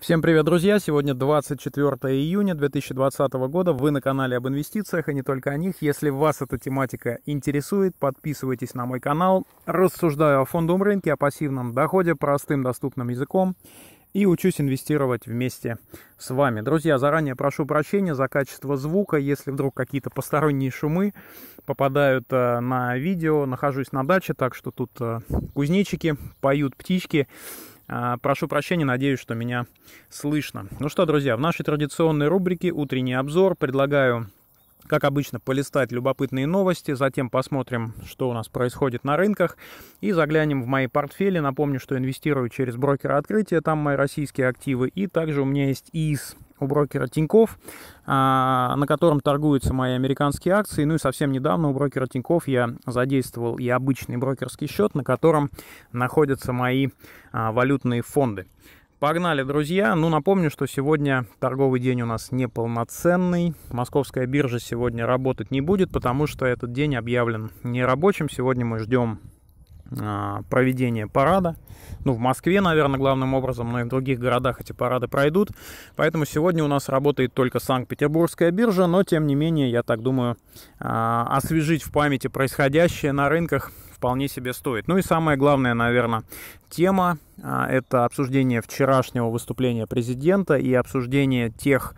Всем привет, друзья! Сегодня 24 июня 2020 года. Вы на канале об инвестициях и не только о них. Если вас эта тематика интересует, подписывайтесь на мой канал. Рассуждаю о фондовом рынке, о пассивном доходе простым доступным языком и учусь инвестировать вместе с вами. Друзья, заранее прошу прощения за качество звука. Если вдруг какие-то посторонние шумы попадают э, на видео, нахожусь на даче, так что тут э, кузнечики поют птички. А, прошу прощения, надеюсь, что меня слышно. Ну что, друзья, в нашей традиционной рубрике «Утренний обзор» предлагаю как обычно, полистать любопытные новости, затем посмотрим, что у нас происходит на рынках и заглянем в мои портфели. Напомню, что инвестирую через брокера открытия, там мои российские активы и также у меня есть ИИС у брокера Тиньков, а, на котором торгуются мои американские акции. Ну и совсем недавно у брокера Тиньков я задействовал и обычный брокерский счет, на котором находятся мои а, валютные фонды. Погнали, друзья. Ну, напомню, что сегодня торговый день у нас неполноценный. Московская биржа сегодня работать не будет, потому что этот день объявлен нерабочим. Сегодня мы ждем а, проведения парада. Ну, в Москве, наверное, главным образом, но и в других городах эти парады пройдут. Поэтому сегодня у нас работает только Санкт-Петербургская биржа, но, тем не менее, я так думаю, а, освежить в памяти происходящее на рынках вполне себе стоит. Ну и самая главная, наверное, тема а, – это обсуждение вчерашнего выступления президента и обсуждение тех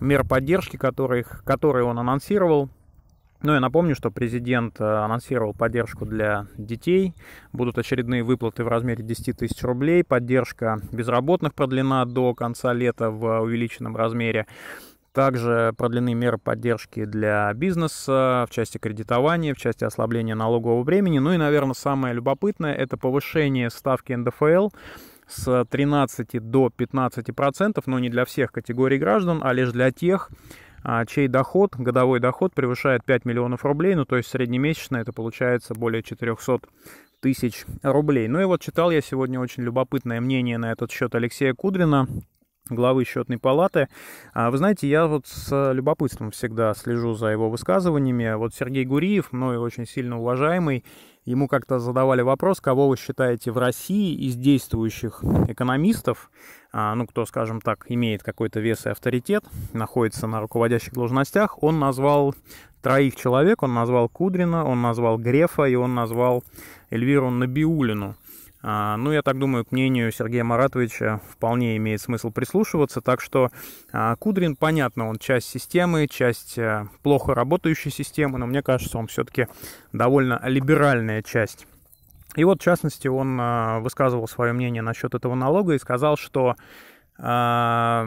мер поддержки, которых, которые он анонсировал – ну, я напомню, что президент э, анонсировал поддержку для детей. Будут очередные выплаты в размере 10 тысяч рублей. Поддержка безработных продлена до конца лета в увеличенном размере. Также продлены меры поддержки для бизнеса в части кредитования, в части ослабления налогового времени. Ну и, наверное, самое любопытное – это повышение ставки НДФЛ с 13 до 15 процентов, но не для всех категорий граждан, а лишь для тех, а чей доход, годовой доход превышает 5 миллионов рублей, ну то есть среднемесячно это получается более 400 тысяч рублей. Ну и вот читал я сегодня очень любопытное мнение на этот счет Алексея Кудрина, главы счетной палаты. А вы знаете, я вот с любопытством всегда слежу за его высказываниями. Вот Сергей Гуриев, мною очень сильно уважаемый Ему как-то задавали вопрос, кого вы считаете в России из действующих экономистов, а, ну, кто, скажем так, имеет какой-то вес и авторитет, находится на руководящих должностях, он назвал троих человек, он назвал Кудрина, он назвал Грефа и он назвал Эльвиру Набиулину. А, ну, я так думаю, к мнению Сергея Маратовича вполне имеет смысл прислушиваться. Так что а, Кудрин, понятно, он часть системы, часть э, плохо работающей системы, но мне кажется, он все-таки довольно либеральная часть. И вот, в частности, он э, высказывал свое мнение насчет этого налога и сказал, что а,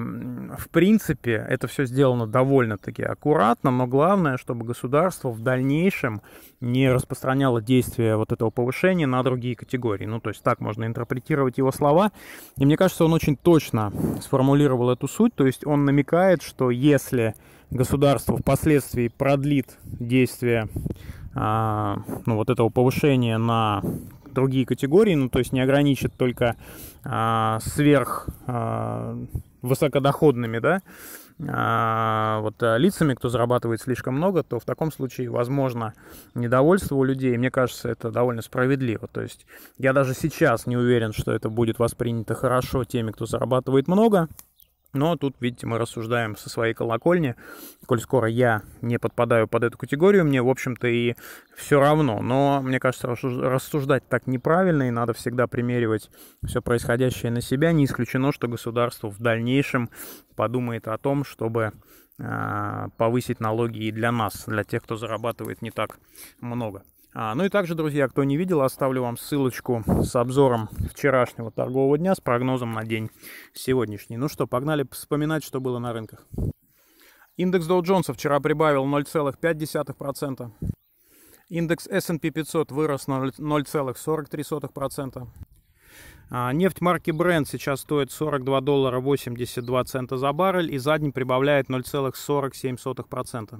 в принципе, это все сделано довольно-таки аккуратно, но главное, чтобы государство в дальнейшем не распространяло действие вот этого повышения на другие категории. Ну, то есть так можно интерпретировать его слова. И мне кажется, он очень точно сформулировал эту суть. То есть он намекает, что если государство впоследствии продлит действие а, ну, вот этого повышения на другие категории, ну то есть не ограничит только а, сверх а, высокодоходными, да, а, вот э, лицами, кто зарабатывает слишком много, то в таком случае возможно недовольство у людей. Мне кажется, это довольно справедливо. То есть я даже сейчас не уверен, что это будет воспринято хорошо теми, кто зарабатывает много. Но тут, видите, мы рассуждаем со своей колокольни. Коль скоро я не подпадаю под эту категорию, мне, в общем-то, и все равно. Но, мне кажется, рассуждать так неправильно, и надо всегда примеривать все происходящее на себя. Не исключено, что государство в дальнейшем подумает о том, чтобы а, повысить налоги и для нас, для тех, кто зарабатывает не так много. А, ну и также, друзья, кто не видел, оставлю вам ссылочку с обзором вчерашнего торгового дня с прогнозом на день сегодняшний. Ну что, погнали вспоминать, что было на рынках. Индекс Dow Jones вчера прибавил 0,5%. Индекс S&P 500 вырос на 0,43%. А, нефть марки Brent сейчас стоит 42 доллара 82 цента за баррель и задний прибавляет 0,47%.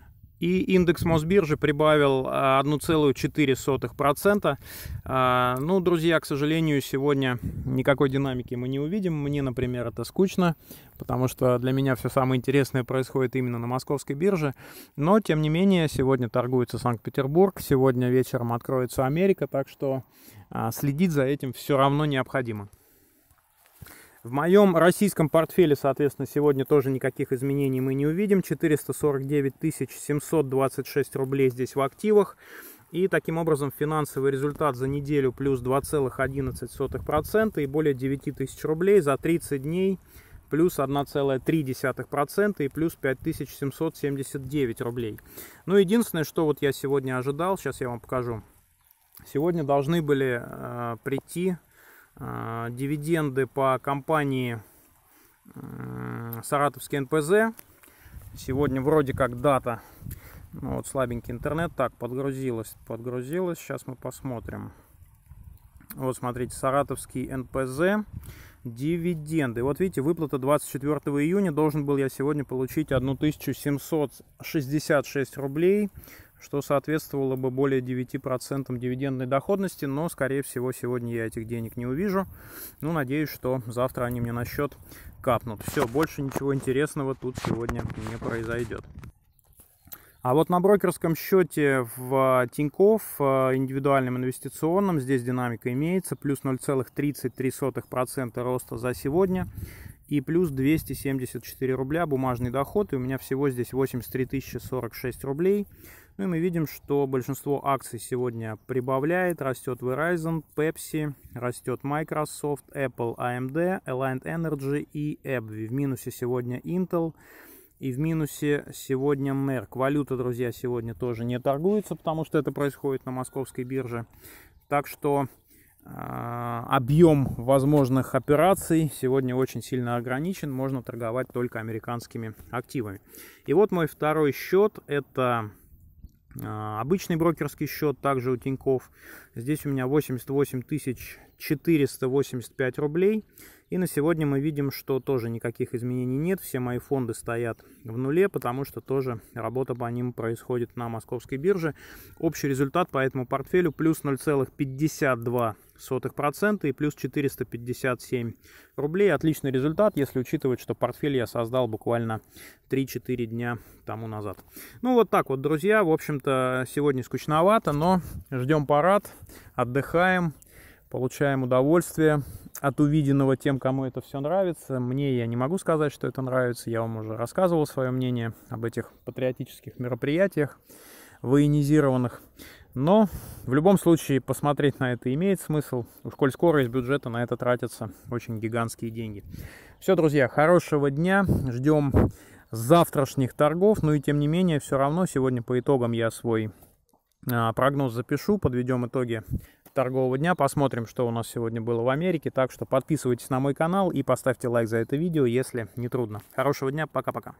и индекс Мосбиржи прибавил 1,4%. А, а, ну, друзья, к сожалению, сегодня никакой динамики мы не увидим. Мне, например, это скучно, потому что для меня все самое интересное происходит именно на московской бирже. Но, тем не менее, сегодня торгуется Санкт-Петербург, сегодня вечером откроется Америка, так что а, следить за этим все равно необходимо. В моем российском портфеле, соответственно, сегодня тоже никаких изменений мы не увидим. 449 726 рублей здесь в активах. И таким образом финансовый результат за неделю плюс 2,11% и более 9 тысяч рублей за 30 дней плюс 1,3% и плюс 5779 рублей. Ну, единственное, что вот я сегодня ожидал, сейчас я вам покажу. Сегодня должны были э, прийти а, дивиденды по компании Саратовский НПЗ. Сегодня вроде как дата. Ну, вот слабенький интернет. Так, подгрузилось, подгрузилось. Сейчас мы посмотрим. Вот, смотрите, Саратовский НПЗ. Дивиденды. Вот видите, выплата 24 июня. Должен был я сегодня получить 1766 рублей что соответствовало бы более 9% дивидендной доходности, но, скорее всего, сегодня я этих денег не увижу. Ну, надеюсь, что завтра они мне на счет капнут. Все, больше ничего интересного тут сегодня не произойдет. А вот на брокерском счете в Тиньков э, индивидуальном инвестиционном здесь динамика имеется. Плюс 0,33% роста за сегодня и плюс 274 рубля бумажный доход. И у меня всего здесь 83 046 рублей. Ну и мы видим, что большинство акций сегодня прибавляет. Растет Verizon, Pepsi, растет Microsoft, Apple, AMD, Alliant Energy и AbbVie. В минусе сегодня Intel. И в минусе сегодня Мерк. Валюта, друзья, сегодня тоже не торгуется, потому что это происходит на московской бирже. Так что а, объем возможных операций сегодня очень сильно ограничен, можно торговать только американскими активами. И вот мой второй счет, это а, обычный брокерский счет, также у Тиньков. Здесь у меня 88 485 рублей. И на сегодня мы видим, что тоже никаких изменений нет. Все мои фонды стоят в нуле, потому что тоже работа по ним происходит на московской бирже. Общий результат по этому портфелю плюс 0,52% и плюс 457 рублей. Отличный результат, если учитывать, что портфель я создал буквально 3-4 дня тому назад. Ну вот так вот, друзья. В общем-то, сегодня скучновато, но ждем парад, отдыхаем получаем удовольствие от увиденного тем, кому это все нравится. Мне я не могу сказать, что это нравится. Я вам уже рассказывал свое мнение об этих патриотических мероприятиях военизированных. Но в любом случае посмотреть на это имеет смысл, уж коль скоро из бюджета на это тратятся очень гигантские деньги. Все, друзья, хорошего дня, ждем завтрашних торгов, ну и тем не менее, все равно сегодня по итогам я свой а, прогноз запишу, подведем итоги Типа, торгового дня. Посмотрим, что у нас сегодня было в Америке. Так что подписывайтесь на мой канал и поставьте лайк за это видео, если не трудно. Хорошего дня, пока-пока.